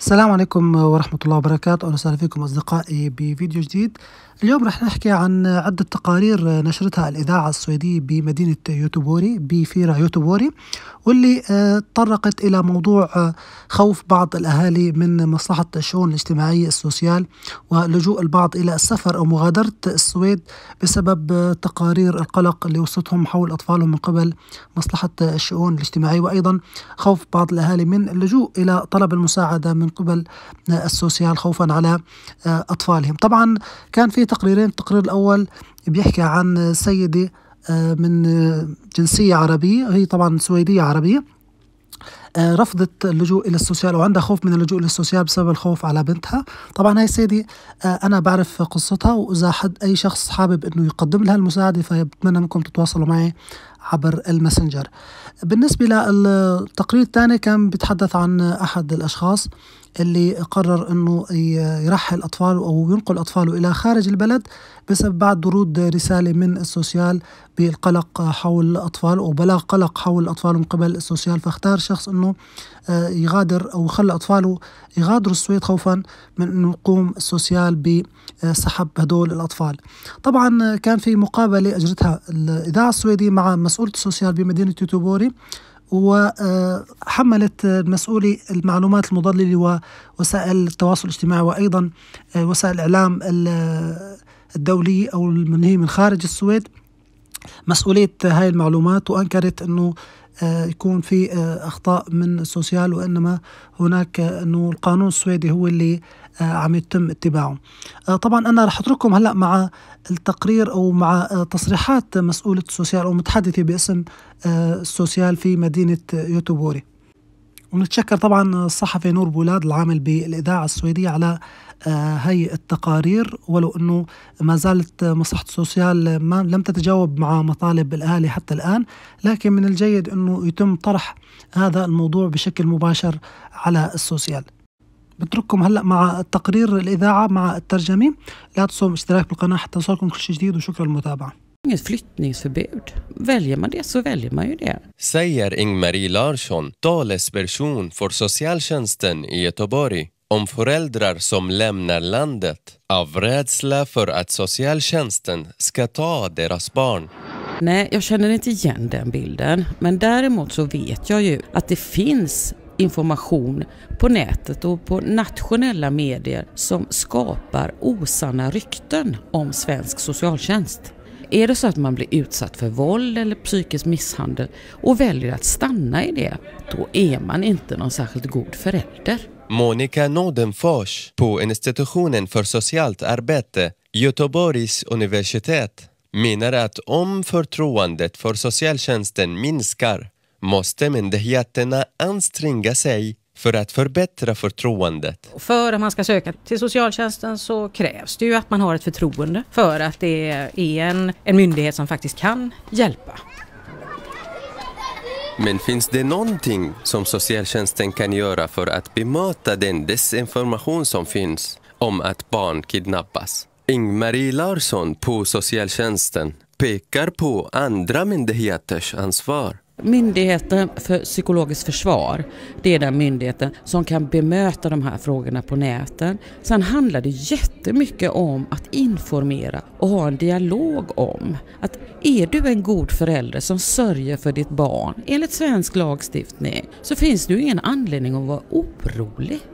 السلام عليكم ورحمة الله وبركاته أهلا وسهلا فيكم أصدقائي بفيديو جديد اليوم رح نحكي عن عدة تقارير نشرتها الإذاعة السويدية بمدينة يوتوبوري بفيرا يوتوبوري واللي آه، تطرقت إلى موضوع آه، خوف بعض الأهالي من مصلحة الشؤون الاجتماعية السوسيال ولجوء البعض إلى السفر أو مغادرة السويد بسبب آه، تقارير القلق اللي وصلتهم حول أطفالهم من قبل مصلحة الشؤون الاجتماعية وأيضا خوف بعض الأهالي من اللجوء إلى طلب المساعدة من من قبل آه، السوسيال خوفا على آه، أطفالهم طبعا كان في تقريرين التقرير الأول بيحكي عن سيدة آه، من جنسية عربية هي طبعا سويدية عربية رفضت اللجوء الى السوسيال وعندها خوف من اللجوء الى السوسيال بسبب الخوف على بنتها طبعا هاي السيدة انا بعرف قصتها واذا حد اي شخص حابب انه يقدم لها المساعده فبتمنى منكم تتواصلوا معي عبر الماسنجر بالنسبة للتقرير الثاني كان بيتحدث عن أحد الأشخاص اللي قرر أنه يرحل أطفاله أو ينقل أطفاله إلى خارج البلد بسبب بعد ورود رسالة من السوسيال بالقلق حول الأطفال أو بلاغ قلق حول الأطفال من قبل السوسيال فاختار شخص أنه آه، يغادر أو خلى أطفاله يغادروا السويد خوفا من أنه يقوم السوسيال بسحب هدول الأطفال طبعا كان في مقابلة أجرتها الإذاعة السويدية مع مسؤولة السوسيال بمدينة توتوبوري وحملت المسؤولي المعلومات المضللة ووسائل التواصل الاجتماعي وأيضا آه، وسائل الإعلام آه، الدولية أو المنهي من خارج السويد مسؤولية هاي المعلومات وأنكرت أنه آه، يكون في آه، اخطاء من السوسيال وانما هناك انه القانون السويدي هو اللي آه، عم يتم اتباعه طبعا انا رح اترككم هلا مع التقرير او مع تصريحات مسؤوله السوسيال او متحدثه باسم السوسيال في مدينه يوتوبوري ونتشكر طبعا الصحفي نور بولاد العامل بالإذاعة السويدية على آه، هي التقارير ولو أنه ما زالت مصلحة السوسيال ما لم تتجاوب مع مطالب الأهالي حتى الآن لكن من الجيد أنه يتم طرح هذا الموضوع بشكل مباشر على السوسيال بترككم هلا مع تقرير الاذاعه مع الترجمه لا تنسوا الاشتراك بالقناه حتى يوصلكم كل شيء جديد وشكرا للمتابعه inget flyttningsförbud. Väljer man det så väljer man ju det. Säger Ingmarie Larsson, talesperson för socialtjänsten i Göteborg om föräldrar som lämnar landet av rädsla för att socialtjänsten ska ta deras barn. Nej, jag känner inte igen den bilden. Men däremot så vet jag ju att det finns information på nätet och på nationella medier som skapar osanna rykten om svensk socialtjänst. Är det så att man blir utsatt för våld eller psykisk misshandel och väljer att stanna i det, då är man inte någon särskilt god förälder. Monica Nordenfors på institutionen för socialt arbete, Göteborgs universitet, menar att om förtroendet för socialtjänsten minskar måste myndigheterna anstränga sig för att förbättra förtroendet? För att man ska söka till socialtjänsten så krävs det ju att man har ett förtroende för att det är en, en myndighet som faktiskt kan hjälpa. Men finns det någonting som socialtjänsten kan göra för att bemöta den desinformation som finns om att barn kidnappas? Ing-Marie Larsson på socialtjänsten pekar på andra myndigheters ansvar. Myndigheten för psykologiskt försvar, det är den myndigheten som kan bemöta de här frågorna på nätet. Sen handlar det jättemycket om att informera och ha en dialog om att är du en god förälder som sörjer för ditt barn enligt svensk lagstiftning så finns det ju ingen anledning att vara orolig.